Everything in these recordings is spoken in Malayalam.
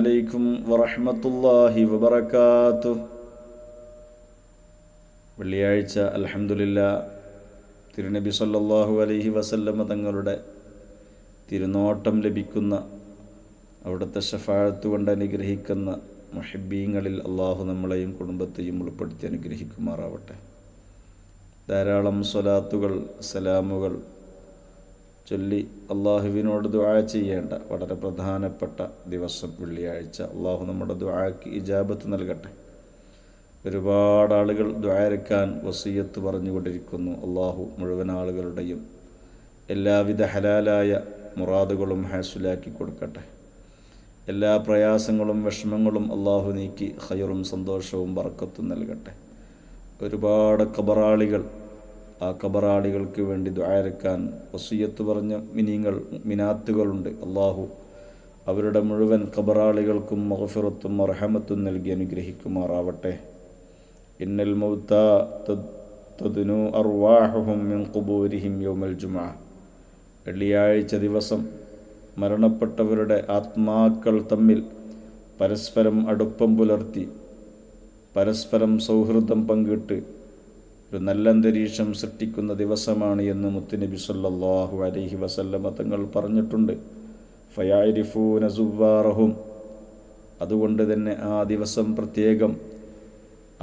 അലൈക്കും വറഹമത്തല്ലാഹി വബർക്കാത്തു വെള്ളിയാഴ്ച അലഹമുല്ല തിരുനബി സല്ലാഹു അലൈഹി വസല്ലമ തങ്ങളുടെ തിരുനോട്ടം ലഭിക്കുന്ന അവിടുത്തെ ഷഫാഴത്ത് കൊണ്ട് അനുഗ്രഹിക്കുന്ന മുഹബീങ്ങളിൽ അള്ളാഹു നമ്മളെയും കുടുംബത്തെയും ഉൾപ്പെടുത്തി അനുഗ്രഹിക്കുമാറാവട്ടെ ധാരാളം സ്വലാത്തുകൾ സലാമുകൾ ചൊല്ലി അള്ളാഹുവിനോട് ദുആ ചെയ്യേണ്ട വളരെ പ്രധാനപ്പെട്ട ദിവസം വെള്ളിയാഴ്ച അള്ളാഹു നമ്മുടെ ദുആക്ക് ഇജാബത്ത് നൽകട്ടെ ഒരുപാട് ആളുകൾ ദ്വാരക്കാൻ വസീയത്ത് പറഞ്ഞുകൊണ്ടിരിക്കുന്നു അള്ളാഹു മുഴുവൻ ആളുകളുടെയും എല്ലാവിധ ഹലാലായ മുറാദുകളും ഹാസുലാക്കി കൊടുക്കട്ടെ എല്ലാ പ്രയാസങ്ങളും വിഷമങ്ങളും അള്ളാഹു നീക്കി ഹയറും സന്തോഷവും ബർക്കത്തും നൽകട്ടെ ഒരുപാട് കബറാളികൾ ആ കബറാളികൾക്ക് വേണ്ടി ദ്വായരക്കാൻ വസീയത്ത് പറഞ്ഞ മിനിങ്ങൾ മിനാത്തുകളുണ്ട് അള്ളാഹു അവരുടെ മുഴുവൻ കബറാളികൾക്കും മഹഫിറത്തും അർഹമത്തും നൽകി അനുഗ്രഹിക്കുമാറാവട്ടെ ഇന്നൽ മൗത്തു അർവാഹും മിൻ വെള്ളിയാഴ്ച ദിവസം മരണപ്പെട്ടവരുടെ ആത്മാക്കൾ തമ്മിൽ പരസ്പരം അടുപ്പം പുലർത്തി പരസ്പരം സൗഹൃദം പങ്കിട്ട് ഒരു നല്ല അന്തരീക്ഷം സൃഷ്ടിക്കുന്ന ദിവസമാണ് എന്ന് മുത്തുനബി സല്ലാഹു അലഹി വസല്ലമ തങ്ങൾ പറഞ്ഞിട്ടുണ്ട് ഫയാരിഫൂ നസുവാറഹും അതുകൊണ്ട് തന്നെ ആ ദിവസം പ്രത്യേകം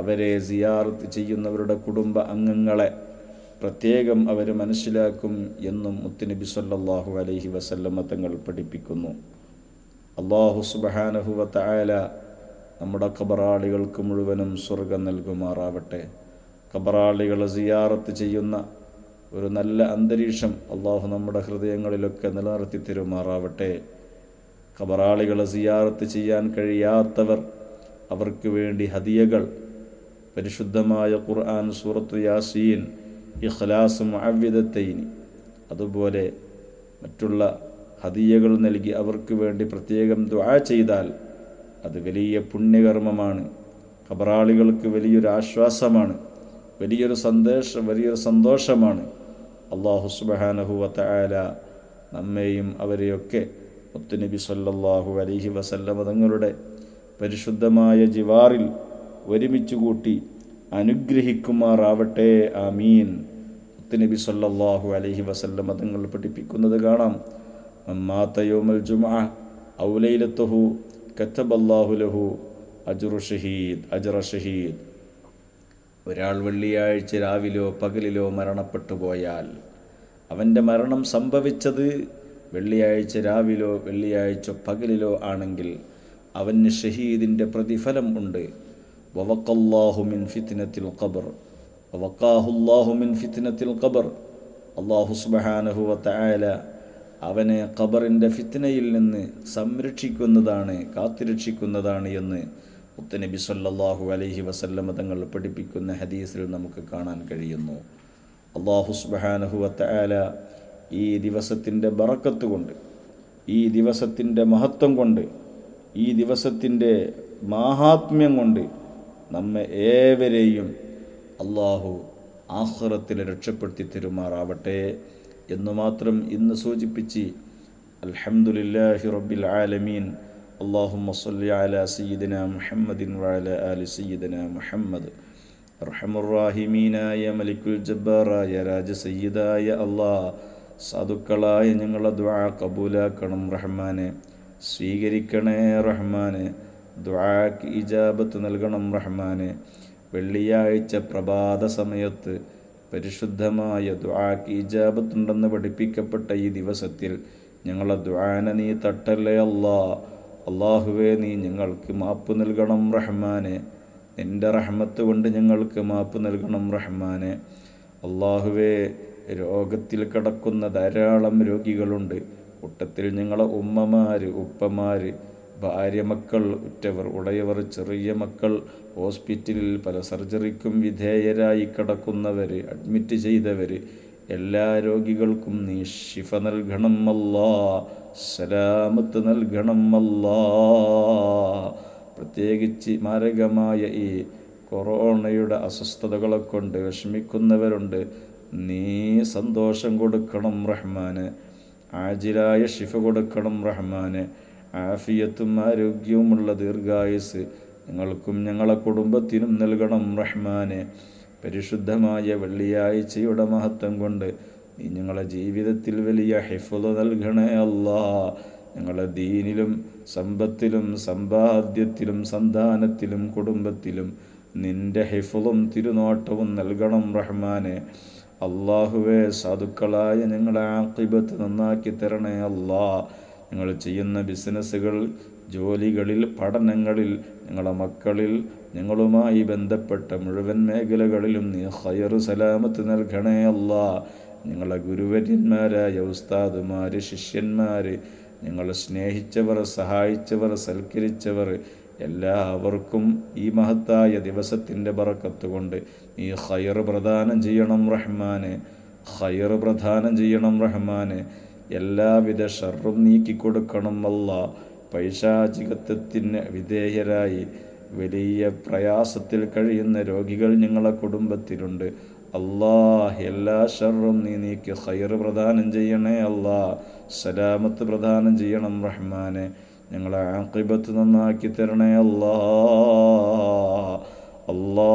അവരെ സിയാറത്ത് ചെയ്യുന്നവരുടെ കുടുംബ അംഗങ്ങളെ പ്രത്യേകം അവർ മനസ്സിലാക്കും എന്നും മുത്തുനബി സല്ലാഹു അലഹി വസല്ലമ തങ്ങൾ പഠിപ്പിക്കുന്നു അള്ളാഹു സുബഹാനഹുവ തായാല നമ്മുടെ കബറാളികൾക്ക് മുഴുവനും സ്വർഗം നൽകുമാറാവട്ടെ കബറാളികൾ സിയാറത്ത് ചെയ്യുന്ന ഒരു നല്ല അന്തരീക്ഷം അള്ളാഹു നമ്മുടെ ഹൃദയങ്ങളിലൊക്കെ നിലനിർത്തി തരുമാറാവട്ടെ കബറാളികൾ സിയാറത്ത് ചെയ്യാൻ കഴിയാത്തവർ അവർക്ക് വേണ്ടി ഹദിയകൾ പരിശുദ്ധമായ ഖുർആൻ സൂറത്ത് യാസീൻ ഇഖ്ലാസും അവ്യതത്തൈനി അതുപോലെ മറ്റുള്ള ഹദിയകൾ നൽകി അവർക്ക് വേണ്ടി പ്രത്യേകം ദുആ ചെയ്താൽ അത് വലിയ പുണ്യകർമ്മമാണ് കബറാളികൾക്ക് വലിയൊരു ആശ്വാസമാണ് വലിയൊരു സന്ദേശം വലിയൊരു സന്തോഷമാണ് അള്ളാഹു സുബഹാനഹു ആല നമ്മെയും അവരെയൊക്കെ മുത്തുനബി സല്ലാഹു അലഹി വസല്ലമ തങ്ങളുടെ പരിശുദ്ധമായ ജിവാറിൽ ഒരുമിച്ച് കൂട്ടി അനുഗ്രഹിക്കുമാറാവട്ടെ ആമീൻ മുത്തുനബി സല്ലാഹു അലഹി വസല്ലമ തങ്ങൾ പഠിപ്പിക്കുന്നത് കാണാം മമ്മാത്തയോമൽ ജുമാ ഔലൈലത്തുഹു കത്തബല്ലാഹുലഹു അജുറു ഷഹീദ് അജറ ഷഹീദ് ഒരാൾ വെള്ളിയാഴ്ച രാവിലോ പകലിലോ മരണപ്പെട്ടു പോയാൽ അവൻ്റെ മരണം സംഭവിച്ചത് വെള്ളിയാഴ്ച രാവിലോ വെള്ളിയാഴ്ച പകലിലോ ആണെങ്കിൽ അവന് ഷഹീദിൻ്റെ പ്രതിഫലം ഉണ്ട് വവക്കല്ലാഹുമിൻ ഫിത്തിനത്തിൽ ഖബർ വവക്കാഹുല്ലാഹുമിൻ ഫിത്തിനത്തിൽ ഖബർ അള്ളാഹു സുബഹാനഹുവത്തായാല അവനെ ഖബറിൻ്റെ ഫിത്തിനയിൽ നിന്ന് സംരക്ഷിക്കുന്നതാണ് കാത്തുരക്ഷിക്കുന്നതാണ് എന്ന് മുത്തനബി സല്ലാഹു അലൈഹി വസല്ലമ തങ്ങൾ പഠിപ്പിക്കുന്ന ഹദീസിൽ നമുക്ക് കാണാൻ കഴിയുന്നു അള്ളാഹു സുബാനഹുവത്തആല ഈ ദിവസത്തിൻ്റെ ബറക്കത്ത് കൊണ്ട് ഈ ദിവസത്തിൻ്റെ മഹത്വം കൊണ്ട് ഈ ദിവസത്തിൻ്റെ മാഹാത്മ്യം കൊണ്ട് നമ്മെ ഏവരെയും അള്ളാഹു ആഹ്റത്തിൽ രക്ഷപ്പെടുത്തി തരുമാറാവട്ടെ എന്നു മാത്രം ഇന്ന് സൂചിപ്പിച്ച് അൽഹമുല്ലാഹി റബ്ബിൽ ആലമീൻ اللهم സല്ലി على سيدنا മുഹമ്മദിൻ وعلى آل سيدنا محمد أرحم الراحمين يا ملك الجبار يا راج സാധുക്കളായ ഞങ്ങളുടെ ദ്വാ കബൂലാക്കണം റഹ്മാനെ സ്വീകരിക്കണേ റഹ്മാനെ ദ്വാക്ക് ഇജാബത്ത് നൽകണം റഹ്മാനെ വെള്ളിയാഴ്ച പ്രഭാത സമയത്ത് പരിശുദ്ധമായ ദ്വാക്ക് ഇജാബത്തുണ്ടെന്ന് പഠിപ്പിക്കപ്പെട്ട ഈ ദിവസത്തിൽ ഞങ്ങളെ ദ്വാന നീ തട്ടല്ലേ അള്ളാ അള്ളാഹുവേ നീ ഞങ്ങൾക്ക് മാപ്പ് നൽകണം റഹ്മാനെ നിൻ്റെ റഹ്മത്ത് കൊണ്ട് ഞങ്ങൾക്ക് മാപ്പ് നൽകണം റഹ്മാനെ അള്ളാഹുവേ രോഗത്തിൽ കിടക്കുന്ന ധാരാളം രോഗികളുണ്ട് കൂട്ടത്തിൽ ഞങ്ങളെ ഉമ്മമാർ ഉപ്പമാർ ഭാര്യ മക്കൾ ഉറ്റവർ ഉടയവർ ചെറിയ മക്കൾ ഹോസ്പിറ്റലിൽ പല സർജറിക്കും വിധേയരായി കിടക്കുന്നവർ അഡ്മിറ്റ് ചെയ്തവർ എല്ലാ രോഗികൾക്കും നീ ശിഫ നൽകണം അല്ലാ സലാമത്ത് നൽകണം അല്ലാ പ്രത്യേകിച്ച് മാരകമായ ഈ കൊറോണയുടെ അസ്വസ്ഥതകളെ കൊണ്ട് വിഷമിക്കുന്നവരുണ്ട് നീ സന്തോഷം കൊടുക്കണം റഹ്മാന് ആജിലായ ഷിഫ കൊടുക്കണം റഹ്മാന് ആഫിയത്തും ആരോഗ്യവുമുള്ള ദീർഘായുസ് നിങ്ങൾക്കും ഞങ്ങളെ കുടുംബത്തിനും നൽകണം റഹ്മാനെ പരിശുദ്ധമായ വെള്ളിയാഴ്ചയുടെ മഹത്വം കൊണ്ട് നീ ഞങ്ങളെ ജീവിതത്തിൽ വലിയ ഹിഫുത നൽകണേ അല്ലാ ഞങ്ങളെ ദീനിലും സമ്പത്തിലും സമ്പാദ്യത്തിലും സന്താനത്തിലും കുടുംബത്തിലും നിന്റെ ഹിഫുളും തിരുനോട്ടവും നൽകണം റഹ്മാനെ അള്ളാഹുവെ സാധുക്കളായ ഞങ്ങളെ ആക്കിബത്ത് നന്നാക്കി തരണേ അല്ലാ ഞങ്ങൾ ചെയ്യുന്ന ബിസിനസ്സുകൾ ജോലികളിൽ പഠനങ്ങളിൽ ഞങ്ങളുടെ മക്കളിൽ ഞങ്ങളുമായി ബന്ധപ്പെട്ട മുഴുവൻ മേഖലകളിലും നീ ഹയറു സലാമത്ത് നൽകണേ അല്ല നിങ്ങളെ ഗുരുവര്യന്മാരായ ഉസ്താദുമാർ ശിഷ്യന്മാർ നിങ്ങൾ സ്നേഹിച്ചവർ സഹായിച്ചവർ സൽക്കരിച്ചവർ എല്ലാവർക്കും ഈ മഹത്തായ ദിവസത്തിൻ്റെ കൊണ്ട് നീ ഹയർ പ്രദാനം ചെയ്യണം റഹ്മാനെ ഹയർ പ്രദാനം ചെയ്യണം റഹ്മാനെ എല്ലാവിധ ഷർറും നീക്കിക്കൊടുക്കണം അല്ല പൈശാചികത്വത്തിന് വിധേയരായി വലിയ പ്രയാസത്തിൽ കഴിയുന്ന രോഗികൾ നിങ്ങളെ കുടുംബത്തിലുണ്ട് അള്ളാഹ് എല്ലാ ഷറും നീ നീക്കി ഹൈർ പ്രദാനം ചെയ്യണേ അള്ളാഹ് സലാമത്ത് പ്രദാനം ചെയ്യണം റഹ്മാനെ ഞങ്ങളെ ആക്കിബത്ത് നന്നാക്കി തരണേ അല്ലാ അല്ലാ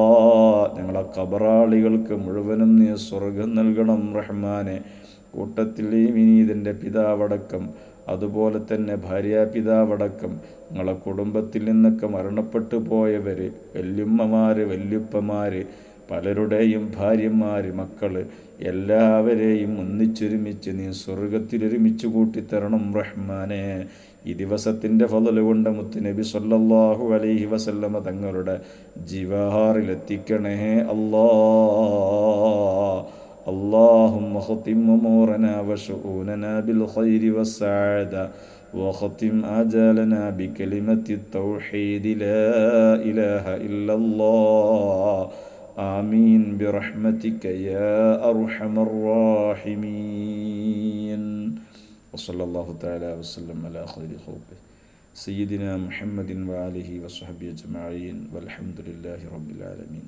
ഞങ്ങളെ കബറാളികൾക്ക് മുഴുവനും നീ സ്വർഗം നൽകണം റഹ്മാനെ കൂട്ടത്തിൽ ഈ വിനീതിൻ്റെ പിതാവടക്കം അതുപോലെ തന്നെ ഭാര്യാപിതാവടക്കം നിങ്ങളെ കുടുംബത്തിൽ നിന്നൊക്കെ മരണപ്പെട്ടു പോയവര് വല്യുമ്മമാർ വല്യുപ്പമാർ പലരുടെയും ഭാര്യമാര് മക്കള് എല്ലാവരെയും ഒന്നിച്ചൊരുമിച്ച് നീ സ്വർഗത്തിലൊരുമിച്ച് കൂട്ടിത്തരണം റഹ്മാനെ ഈ ദിവസത്തിൻ്റെ ഫതല് കൊണ്ട് മുത്തുനബി സൊല്ലാഹു അലൈഹി വസല്ലമ തങ്ങളുടെ ജീവഹാറിലെത്തിക്കണേ അല്ലാ اللهم ختم أمورنا وشؤوننا بالخير والسعادة وختم أجالنا بكلمة التوحيد لا إله إلا الله آمين برحمتك يا أرحم الراحمين وصلى الله تعالى وسلم على خير خلقه سيدنا محمد وعليه وصحبه أجمعين والحمد لله رب العالمين